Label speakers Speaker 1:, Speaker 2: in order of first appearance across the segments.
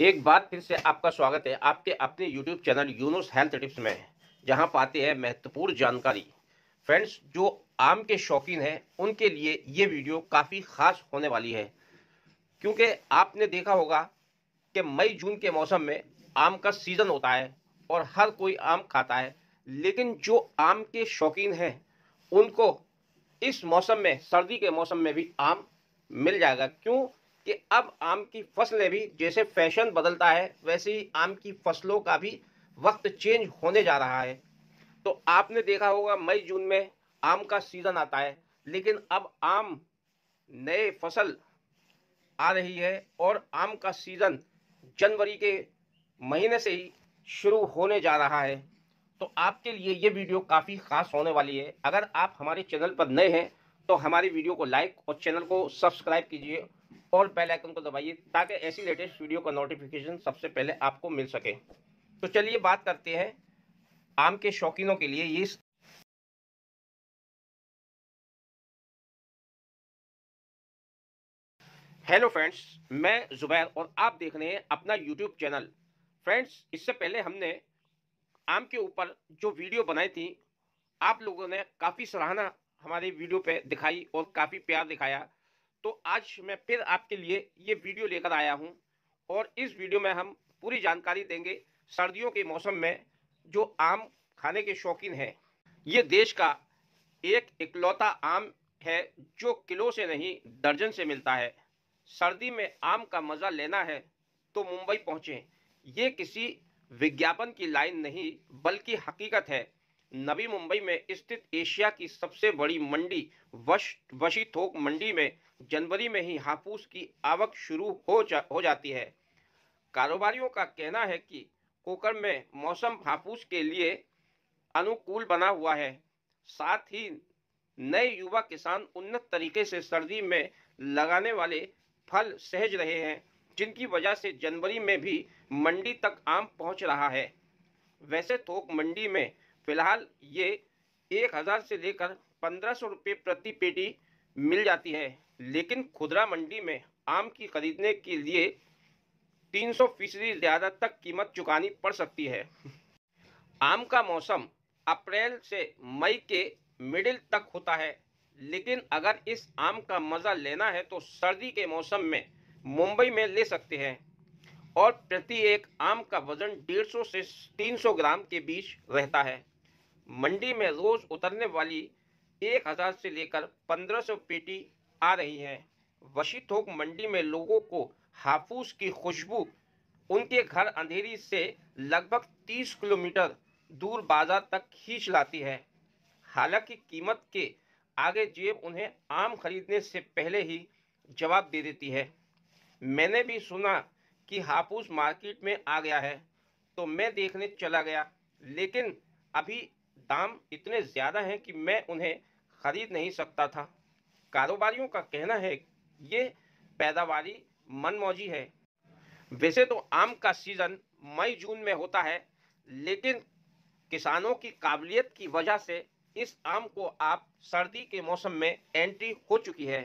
Speaker 1: एक बार फिर से आपका स्वागत है आपके अपने YouTube चैनल यूनोस हेल्थ टिप्स में जहां पाते हैं महत्वपूर्ण जानकारी फ्रेंड्स जो आम के शौकीन हैं उनके लिए ये वीडियो काफ़ी ख़ास होने वाली है क्योंकि आपने देखा होगा कि मई जून के मौसम में आम का सीज़न होता है और हर कोई आम खाता है लेकिन जो आम के शौकीन हैं उनको इस मौसम में सर्दी के मौसम में भी आम मिल जाएगा क्यों कि अब आम की फसलें भी जैसे फैशन बदलता है वैसे ही आम की फसलों का भी वक्त चेंज होने जा रहा है तो आपने देखा होगा मई जून में आम का सीज़न आता है लेकिन अब आम नए फसल आ रही है और आम का सीज़न जनवरी के महीने से ही शुरू होने जा रहा है तो आपके लिए ये वीडियो काफ़ी ख़ास होने वाली है अगर आप हमारे चैनल पर नए हैं तो हमारी वीडियो को लाइक और चैनल को सब्सक्राइब कीजिए और बेल आइकन को दबाइए ताकि ऐसी लेटेस्ट वीडियो का नोटिफिकेशन सबसे पहले आपको मिल सके तो चलिए बात करते हैं आम के शौकीनों के लिए ये हेलो फ्रेंड्स मैं जुबैर और आप देख रहे हैं अपना यूट्यूब चैनल फ्रेंड्स इससे पहले हमने आम के ऊपर जो वीडियो बनाई थी आप लोगों ने काफ़ी सराहना हमारी वीडियो पे दिखाई और काफ़ी प्यार दिखाया तो आज मैं फिर आपके लिए ये वीडियो लेकर आया हूँ और इस वीडियो में हम पूरी जानकारी देंगे सर्दियों के मौसम में जो आम खाने के शौकीन हैं ये देश का एक इकलौता आम है जो किलो से नहीं दर्जन से मिलता है सर्दी में आम का मज़ा लेना है तो मुंबई पहुँचें ये किसी विज्ञापन की लाइन नहीं बल्कि हकीकत है नवी मुंबई में स्थित एशिया की सबसे बड़ी मंडी वश वशी थोक मंडी में जनवरी में ही हापूस की आवक शुरू हो जा हो जाती है कारोबारियों का कहना है कि कोकर में मौसम हापूस के लिए अनुकूल बना हुआ है साथ ही नए युवा किसान उन्नत तरीके से सर्दी में लगाने वाले फल सहज रहे हैं जिनकी वजह से जनवरी में भी मंडी तक आम पहुंच रहा है वैसे थोक मंडी में फिलहाल ये एक हज़ार से लेकर पंद्रह सौ रुपये प्रति पेटी मिल जाती है लेकिन खुदरा मंडी में आम की खरीदने के लिए तीन सौ फीसदी ज़्यादा तक कीमत चुकानी पड़ सकती है आम का मौसम अप्रैल से मई के मिडिल तक होता है लेकिन अगर इस आम का मज़ा लेना है तो सर्दी के मौसम में मुंबई में ले सकते हैं और प्रति एक आम का वज़न 150 से 300 ग्राम के बीच रहता है मंडी में रोज उतरने वाली एक हज़ार से लेकर पंद्रह सौ पेटी आ रही हैं वशी थोक मंडी में लोगों को हाफूस की खुशबू उनके घर अंधेरी से लगभग तीस किलोमीटर दूर बाजार तक खींच लाती है हालांकि कीमत के आगे जेब उन्हें आम खरीदने से पहले ही जवाब दे देती है मैंने भी सुना कि हापूस मार्केट में आ गया है तो मैं देखने चला गया लेकिन अभी दाम इतने ज़्यादा हैं कि मैं उन्हें खरीद नहीं सकता था कारोबारियों का कहना है ये पैदावारी मनमौजी है वैसे तो आम का सीज़न मई जून में होता है लेकिन किसानों की काबिलियत की वजह से इस आम को आप सर्दी के मौसम में एंट्री हो चुकी है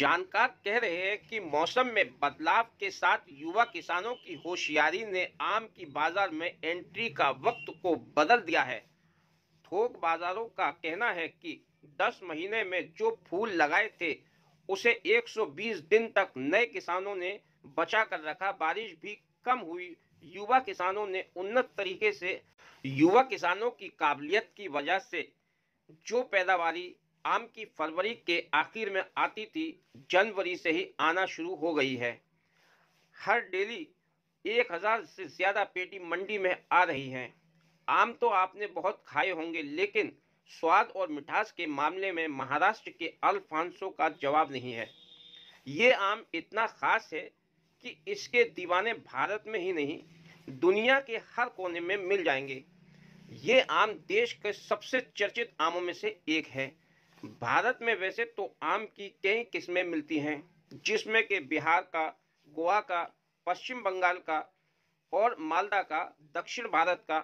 Speaker 1: जानकार कह रहे हैं कि मौसम में बदलाव के साथ युवा किसानों की होशियारी ने आम की बाजार में एंट्री का वक्त को बदल दिया है थोक बाजारों का कहना है कि 10 महीने में जो फूल लगाए थे उसे 120 दिन तक नए किसानों ने बचा कर रखा बारिश भी कम हुई युवा किसानों ने उन्नत तरीके से युवा किसानों की काबिलियत की वजह से जो पैदावारी आम की फरवरी के आखिर में आती थी जनवरी से ही आना शुरू हो गई है हर डेली एक हज़ार से ज़्यादा पेटी मंडी में आ रही हैं आम तो आपने बहुत खाए होंगे लेकिन स्वाद और मिठास के मामले में महाराष्ट्र के अल्फांसो का जवाब नहीं है ये आम इतना ख़ास है कि इसके दीवाने भारत में ही नहीं दुनिया के हर कोने में मिल जाएंगे ये आम देश के सबसे चर्चित आमों में से एक है भारत में वैसे तो आम की कई किस्में मिलती हैं जिसमें के बिहार का गोवा का पश्चिम बंगाल का और मालदा का दक्षिण भारत का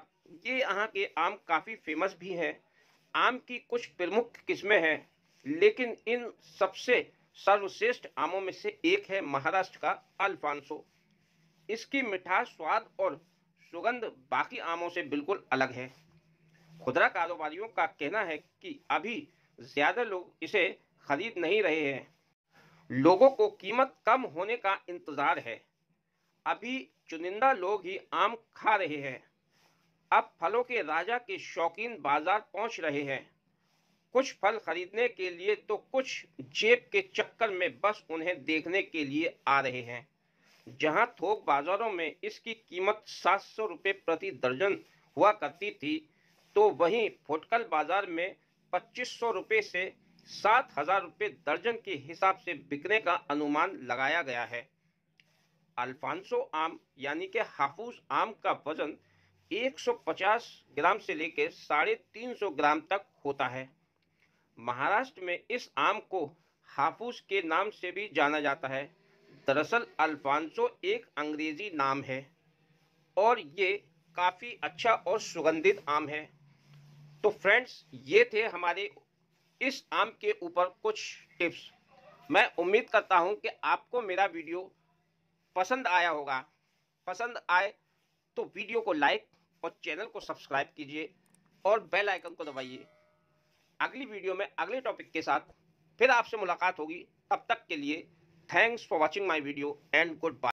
Speaker 1: ये यहाँ के आम काफ़ी फेमस भी हैं आम की कुछ प्रमुख किस्में हैं लेकिन इन सबसे सर्वश्रेष्ठ आमों में से एक है महाराष्ट्र का अल्फांसो इसकी मिठास स्वाद और सुगंध बाकी आमों से बिल्कुल अलग है खुदरा कारोबारियों का कहना है कि अभी ज़्यादा लोग इसे खरीद नहीं रहे हैं लोगों को कीमत कम होने का इंतज़ार है अभी चुनिंदा लोग ही आम खा रहे हैं अब फलों के राजा के शौकीन बाजार पहुंच रहे हैं कुछ फल खरीदने के लिए तो कुछ जेब के चक्कर में बस उन्हें देखने के लिए आ रहे हैं जहां थोक बाजारों में इसकी कीमत सात सौ रुपये प्रति दर्जन हुआ करती थी तो वहीं फुटकल बाजार में पच्चीस सौ रुपये से सात हजार रुपये दर्जन के हिसाब से बिकने का अनुमान लगाया गया है अल्फांसो आम यानी कि हाफूस आम का वजन 150 ग्राम से लेकर साढ़े तीन ग्राम तक होता है महाराष्ट्र में इस आम को हाफूस के नाम से भी जाना जाता है दरअसल अल्फांसो एक अंग्रेजी नाम है और ये काफ़ी अच्छा और सुगंधित आम है तो फ्रेंड्स ये थे हमारे इस आम के ऊपर कुछ टिप्स मैं उम्मीद करता हूँ कि आपको मेरा वीडियो पसंद आया होगा पसंद आए तो वीडियो को लाइक और चैनल को सब्सक्राइब कीजिए और बेल आइकन को दबाइए अगली वीडियो में अगले टॉपिक के साथ फिर आपसे मुलाकात होगी तब तक के लिए thanks for watching my video and good bye